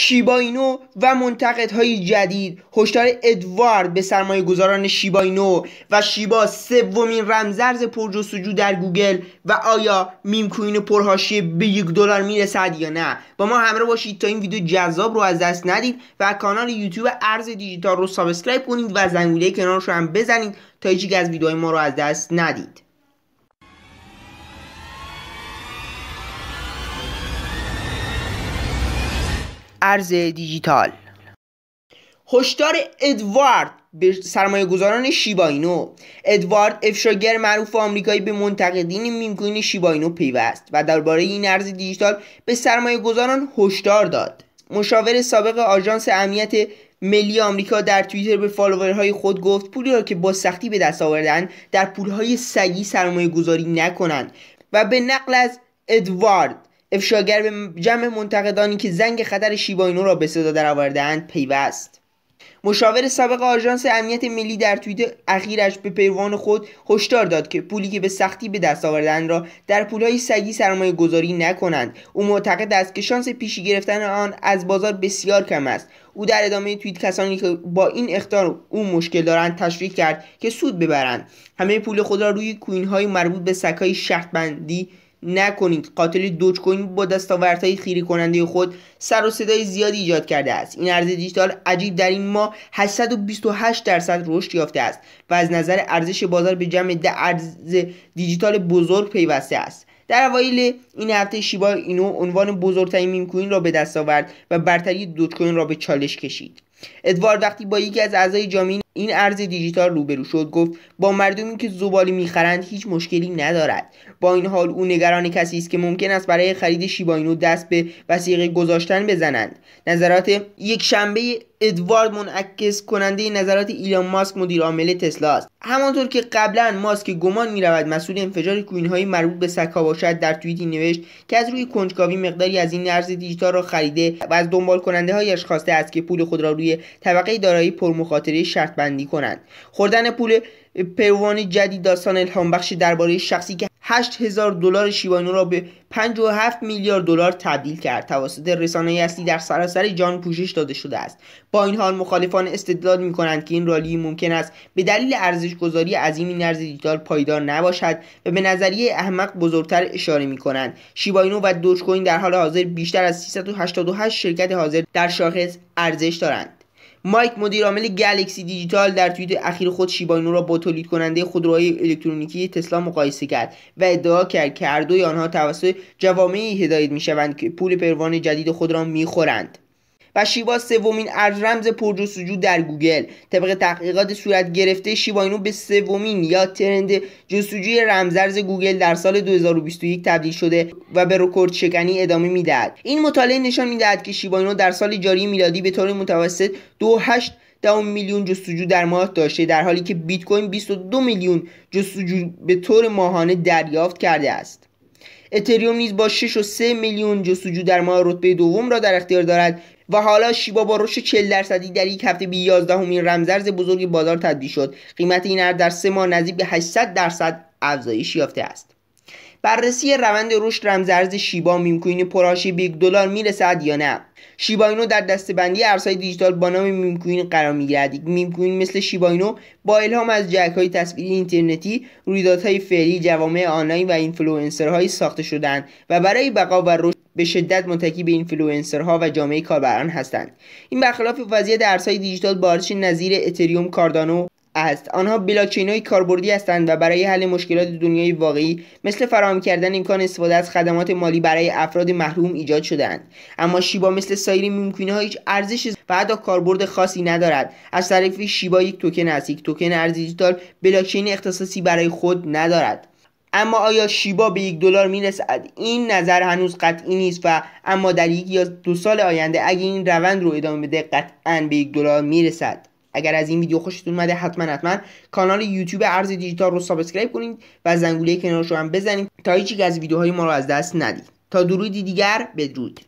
شیباینو و منتقدهای جدید هشدار ادوارد به سرمایه گذاران شیباینو و شیبا سومین رمزرز پرجستجو در گوگل و آیا میم کوین پرهاشی به یک دلار میرسد یا نه با ما همراه باشید تا این ویدیو جذاب رو از دست ندید و کانال یوتیوب ارز دیجیتال رو سابسکرایب کنید و زنگوله کنارش رو هم بزنید تا هیچ از ویدیوهای ما رو از دست ندید ارز دیجیتال هشدار ادوارد به سرمایه گذاران شیباینو ادوارد افشاگر معروف آمریکایی به منتقدین میمکوین شیباینو پیوست و درباره این ارز دیجیتال به سرمایه گذاران هشدار داد مشاور سابق آژانس امنیت ملی آمریکا در توییتر به فالوورهای خود گفت پولی را که با سختی به دست آوردن در پولهای سگی سرمایه گذاری نکنند و به نقل از ادوارد افشاگر به جمع منتقدانی که زنگ خطر شیباینو را به صدا درآوردهاند پیوست مشاور سابق آژانس امنیت ملی در توییت اخیرش به پیروان خود هشدار داد که پولی که به سختی به دست آوردن را در پولهای سگی سرمایه گذاری نکنند او معتقد است که شانس پیشی گرفتن آن از بازار بسیار کم است او در ادامه توییت کسانی که با این اختار او مشکل دارند تشویق کرد که سود ببرند همه پول خود را روی کوینهای مربوط به سگهای شرط نکنید قاتل دوج کوین با دستاوردهای خیری کننده خود سر و صدای زیادی ایجاد کرده است این ارز دیجیتال عجیب در این ماه 828 درصد رشد یافته است و از نظر ارزش بازار به جمع ده ارز دیجیتال بزرگ پیوسته است در اوایل این هفته شیبا اینو عنوان بزرگترین میم کوین را به دست آورد و برتری دوج کوین را به چالش کشید ادوارد وقتی با یکی از اعضای جامعه این ارز دیجیتال روبرو شد گفت با مردمی که زباله میخرند هیچ مشکلی ندارد با این حال او نگران کسی است که ممکن است برای خرید شیباینو دست به وسیقه گذاشتن بزنند نظرات یک شنبه ادوارد منعکس کننده نظرات ایلان ماسک مدیر عامل تسلا است همانطور که قبلا ماسک گمان می مسئول انفجار کوین های مربوط به سکا باشد در توییتی نوشت که از روی کنجکاوی مقداری از این ارز دیجیتال را خریده و از دنبال کننده هایش خواسته است که پول خود را روی طبقه دارایی پرمخاطره شرط بندی کنند خوردن پول پیروان جدید داستان الهام بخش درباره شخصی که 8000 دلار شیبانو را به 57 میلیارد دلار تبدیل کرد توسط رسانه اصلی در سراسر جان پوشش داده شده است با این حال مخالفان استدلال می کنند که این رالی ممکن است به دلیل ارزش گذاری عظیمی نرز دیجیتال پایدار نباشد و به نظریه احمق بزرگتر اشاره می کنند شیباینو و دوچ کوین در حال حاضر بیشتر از 388 شرکت حاضر در شاخص ارزش دارند مایک مدیر عامل گلکسی دیجیتال در توییت اخیر خود شیباینو را با تولید کننده خودروهای الکترونیکی تسلا مقایسه کرد و ادعا کرد که هر دوی آنها توسط جوامعی هدایت میشوند که پول پروان جدید خود را میخورند و شیوا سومین ارز رمز پرجستجو در گوگل طبق تحقیقات صورت گرفته شیوا اینو به سومین یا ترند جستجوی رمزارز گوگل در سال 2021 تبدیل شده و به رکورد شکنی ادامه میدهد این مطالعه نشان میدهد که شیوا اینو در سال جاری میلادی به طور متوسط 28 دو میلیون جستجو در ماه داشته در حالی که بیت کوین 22 میلیون جستجو به طور ماهانه دریافت کرده است اتریوم نیز با 6 میلیون جستجو در ماه رتبه دوم را در اختیار دارد و حالا شیبا با رشد 40 درصدی در یک هفته به 11 همین رمزرز بزرگ بازار تبدیل شد قیمت این ارز در سه ماه نزدیک به 800 درصد افزایش یافته است بررسی روند رشد رمزارز شیبا میمکوین کوین بیگ یک دلار میرسد یا نه شیبا اینو در دستبندی ارزهای دیجیتال با نام میمکوین قرار میگیرد یک مثل شیبا اینو با الهام از های تصویری اینترنتی رویدادهای فعلی جوامع آنلاین و اینفلوئنسرهایی ساخته شدند و برای بقا و رشد به شدت متکی به اینفلوئنسرها و جامعه کاربران هستند این برخلاف وضعیت ارزهای دیجیتال با نظیر اتریوم کاردانو آنها بلاکچین های کاربردی هستند و برای حل مشکلات دنیای واقعی مثل فراهم کردن امکان استفاده از خدمات مالی برای افراد محروم ایجاد شدهاند اما شیبا مثل سایر ممکنه هیچ ارزش و حتی کاربرد خاصی ندارد از طرفی شیبا یک توکن است یک توکن ارز دیجیتال بلاکچین اختصاصی برای خود ندارد اما آیا شیبا به یک دلار میرسد این نظر هنوز قطعی نیست و اما در یک یا دو سال آینده اگر این روند رو ادامه بده قطعا به یک دلار میرسد اگر از این ویدیو خوشتون اومده حتما حتما کانال یوتیوب ارز دیجیتال رو سابسکرایب کنید و زنگوله کنارش رو هم بزنید تا هیچ از ویدیوهای ما رو از دست ندید تا درودی دیگر بدرود